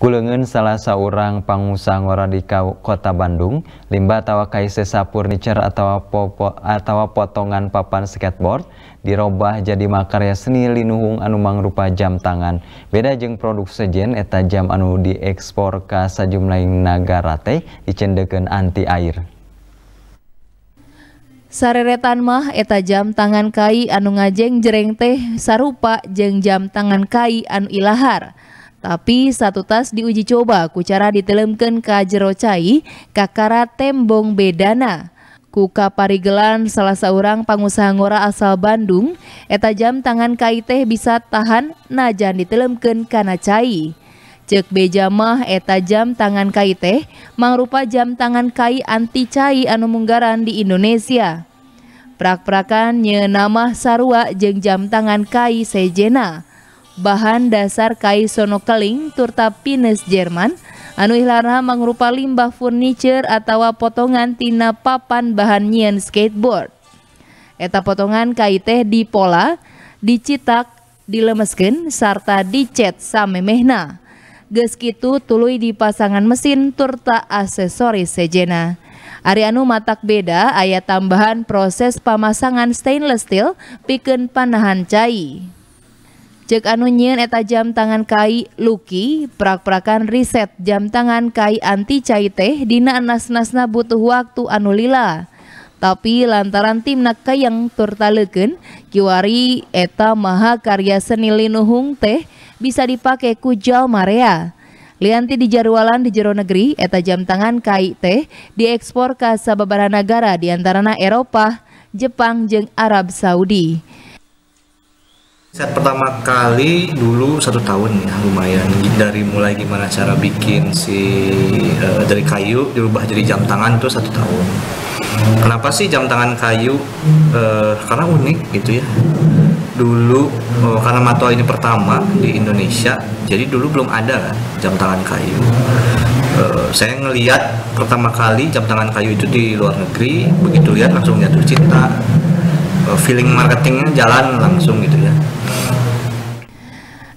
q legen salahsa u pangungangora di Kota Bandung Limba tawa kaise sappur Nier tawa potongan papan skateboard dirubah jadi makaya seni linung anumang rupa jam tangan beda jeungng produk sejen eta jam anu diekspor ka sajum lain Nagarate ndegen anti air Sareretan mah eta jam tangan kai anu ngajeng jereng teh sarupa jeng jam tangan kai an lahar. Tapi satu tas diuji coba kucara ditelemken ke jerocai kakara tembong bedana. Kuka parigelan salah seorang pengusaha ngora asal Bandung, eta jam tangan kai bisa tahan najan ditelemken kana cai. Cek beja mah eta jam tangan kai teh mangrupa jam tangan kai anti cai anu munggaran di Indonesia. Prak-prakan nama sarua jeng jam tangan kai sejena bahan dasar kaisono keling turta pines Jerman anu ilarna mangrupa limbah furniture atau potongan tina papan bahan nyian skateboard eta potongan kai teh pola, dicetak, dilemeskin, serta dicet samemehna geus kitu di pasangan mesin turta aksesoris sejena anu matak beda ayat tambahan proses pemasangan stainless steel piken panahan cai cek anu eta jam tangan kai luki prak-prakan riset jam tangan kai anti cai teh dina nas-nasna butuh waktu anu lila tapi lantaran timna kayang turtaleken kiwari eta maha karya seni linuhung teh bisa dipakai kujal marea Lianti di jadwalan di jero negeri eta jam tangan kai teh diekspor ke sababaraha negara diantarana Eropa, Jepang jeng Arab Saudi. Set pertama kali dulu satu tahun ya lumayan dari mulai gimana cara bikin si uh, eh, dari kayu diubah jadi jam tangan itu satu tahun. Kenapa sih jam tangan kayu? Uh, karena unik gitu ya. Dulu uh, karena matua ini pertama di Indonesia, jadi dulu belum ada kan jam tangan kayu. Uh, saya ngelihat pertama kali jam tangan kayu itu di luar negeri, begitu lihat langsung jatuh cinta. Uh, feeling marketingnya jalan langsung gitu ya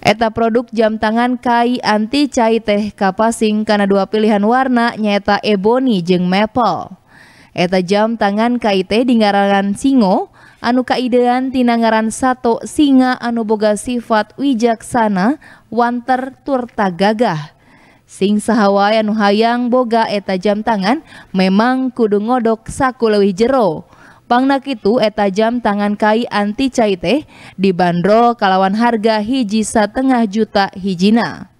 Eta produk jam tangan kai anti cai teh kapasing karena dua pilihan warna nyata ebony jeng maple. Eta jam tangan kai teh di ngarangan singo, anu kaidean tinangaran ngaran sato singa anu boga sifat wijaksana, wanter turta gagah. Sing sahawai anu hayang boga eta jam tangan memang kudu ngodok saku lewi jero. Pangnak itu eta jam tangan kai anti cai teh dibanderol kalawan harga hiji setengah juta hijina.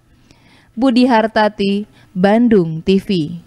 Budi Hartati, Bandung TV.